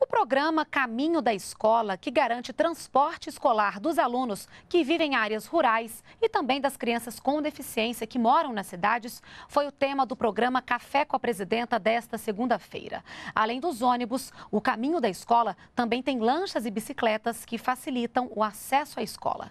O programa Caminho da Escola, que garante transporte escolar dos alunos que vivem em áreas rurais e também das crianças com deficiência que moram nas cidades, foi o tema do programa Café com a Presidenta desta segunda-feira. Além dos ônibus, o Caminho da Escola também tem lanchas e bicicletas que facilitam o acesso à escola.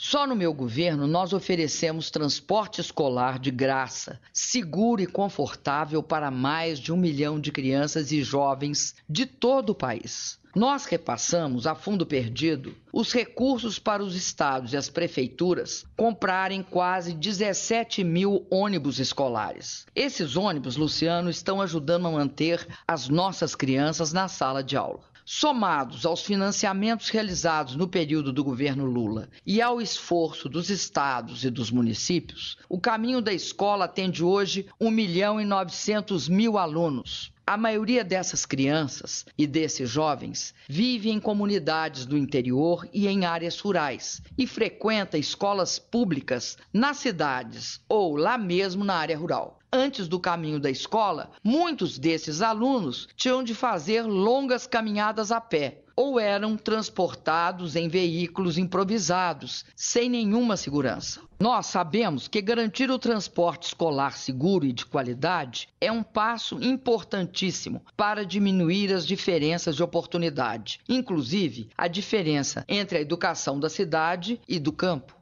Só no meu governo nós oferecemos transporte escolar de graça, seguro e confortável para mais de um milhão de crianças e jovens de todo o país. Nós repassamos a fundo perdido os recursos para os estados e as prefeituras comprarem quase 17 mil ônibus escolares. Esses ônibus, Luciano, estão ajudando a manter as nossas crianças na sala de aula somados aos financiamentos realizados no período do governo Lula e ao esforço dos estados e dos municípios, o caminho da escola atende hoje 1 milhão e 900 mil alunos. A maioria dessas crianças e desses jovens vive em comunidades do interior e em áreas rurais e frequenta escolas públicas nas cidades ou lá mesmo na área rural. Antes do caminho da escola, muitos desses alunos tinham de fazer longas caminhadas a pé ou eram transportados em veículos improvisados, sem nenhuma segurança. Nós sabemos que garantir o transporte escolar seguro e de qualidade é um passo importantíssimo para diminuir as diferenças de oportunidade, inclusive a diferença entre a educação da cidade e do campo.